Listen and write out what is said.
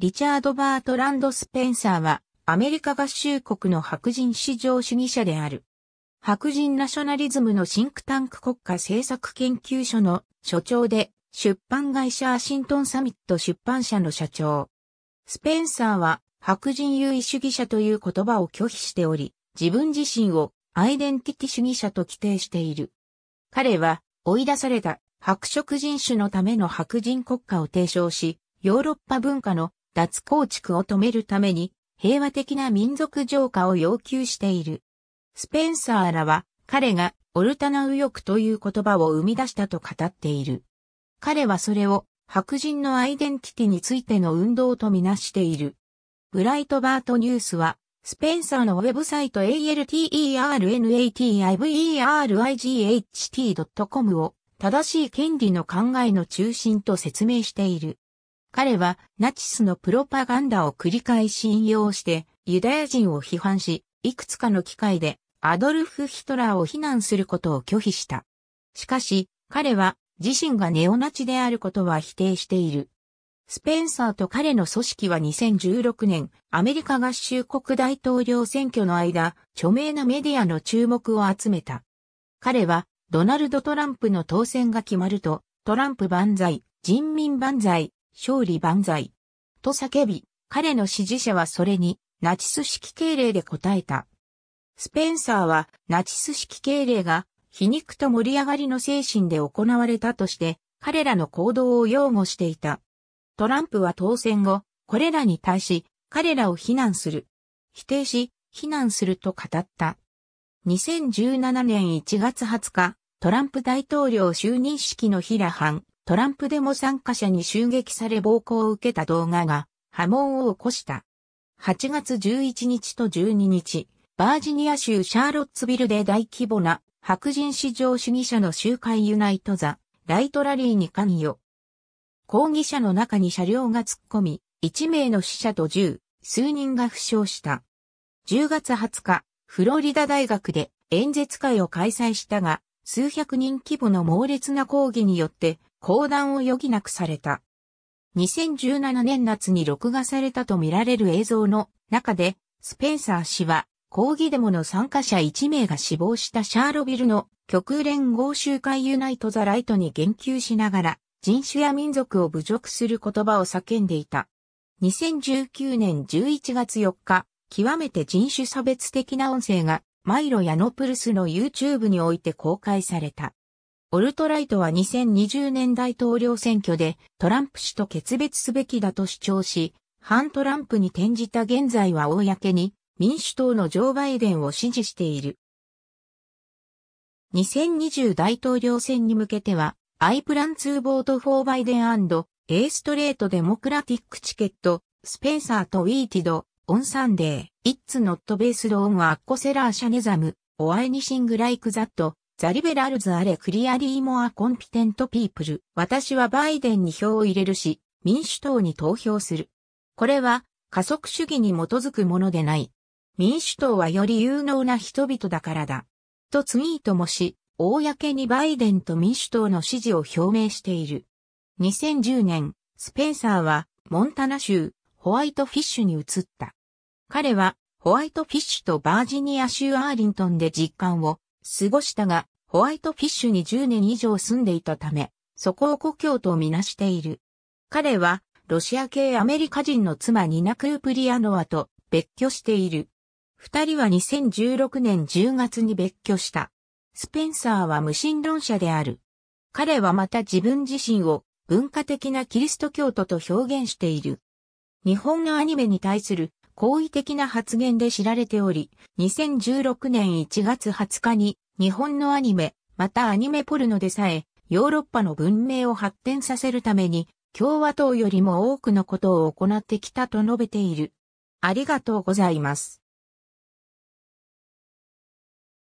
リチャード・バートランド・スペンサーは、アメリカ合衆国の白人至上主義者である。白人ナショナリズムのシンクタンク国家政策研究所の所長で、出版会社アシントンサミット出版社の社長。スペンサーは白人優位主義者という言葉を拒否しており、自分自身をアイデンティティ主義者と規定している。彼は追い出された白色人種のための白人国家を提唱し、ヨーロッパ文化の脱構築を止めるために平和的な民族浄化を要求している。スペンサーらは彼がオルタナ右翼という言葉を生み出したと語っている。彼はそれを白人のアイデンティティについての運動とみなしている。ブライトバートニュースは、スペンサーのウェブサイト alternativeRight.com を正しい権利の考えの中心と説明している。彼はナチスのプロパガンダを繰り返し引用してユダヤ人を批判し、いくつかの機会でアドルフ・ヒトラーを非難することを拒否した。しかし、彼は自身がネオナチであることは否定している。スペンサーと彼の組織は2016年、アメリカ合衆国大統領選挙の間、著名なメディアの注目を集めた。彼は、ドナルド・トランプの当選が決まると、トランプ万歳、人民万歳、勝利万歳。と叫び、彼の支持者はそれに、ナチス式敬礼で答えた。スペンサーは、ナチス式敬礼が、皮肉と盛り上がりの精神で行われたとして、彼らの行動を擁護していた。トランプは当選後、これらに対し、彼らを非難する。否定し、非難すると語った。2017年1月20日、トランプ大統領就任式のヒラハン、トランプデモ参加者に襲撃され暴行を受けた動画が波紋を起こした。8月11日と12日、バージニア州シャーロッツビルで大規模な白人至上主義者の集会ユナイトザ、ライトラリーに関与。抗議者の中に車両が突っ込み、1名の死者と10、数人が負傷した。10月20日、フロリダ大学で演説会を開催したが、数百人規模の猛烈な抗議によって、公談を余儀なくされた。2017年夏に録画されたとみられる映像の中で、スペンサー氏は、抗議デモの参加者1名が死亡したシャーロビルの極連合集会ユナイト・ザ・ライトに言及しながら、人種や民族を侮辱する言葉を叫んでいた。2019年11月4日、極めて人種差別的な音声がマイロ・ヤノプルスの YouTube において公開された。オルトライトは2020年大統領選挙でトランプ氏と決別すべきだと主張し、反トランプに転じた現在は公に民主党のジョー・バイデンを支持している。2020大統領選に向けては、アイプランツーボートフォーバイデンエーストレートデモクラティックチケット、スペンサーとウィーティド、オンサンデー。It's not based on a secularism, or anything like that. The liberals are clearly more competent people. 私はバイデンに票を入れるし、民主党に投票する。これは加速主義に基づくものでない。民主党はより有能な人々だからだ。とツイートもし、公にバイデンと民主党の支持を表明している。2010年、スペンサーはモンタナ州ホワイトフィッシュに移った。彼はホワイトフィッシュとバージニア州アーリントンで実感を過ごしたが、ホワイトフィッシュに10年以上住んでいたため、そこを故郷とみなしている。彼は、ロシア系アメリカ人の妻ニナ・クープリアノワと別居している。二人は2016年10月に別居した。スペンサーは無神論者である。彼はまた自分自身を文化的なキリスト教徒と表現している。日本のアニメに対する好意的な発言で知られており、2016年1月20日に日本のアニメ、またアニメポルノでさえ、ヨーロッパの文明を発展させるために、共和党よりも多くのことを行ってきたと述べている。ありがとうございます。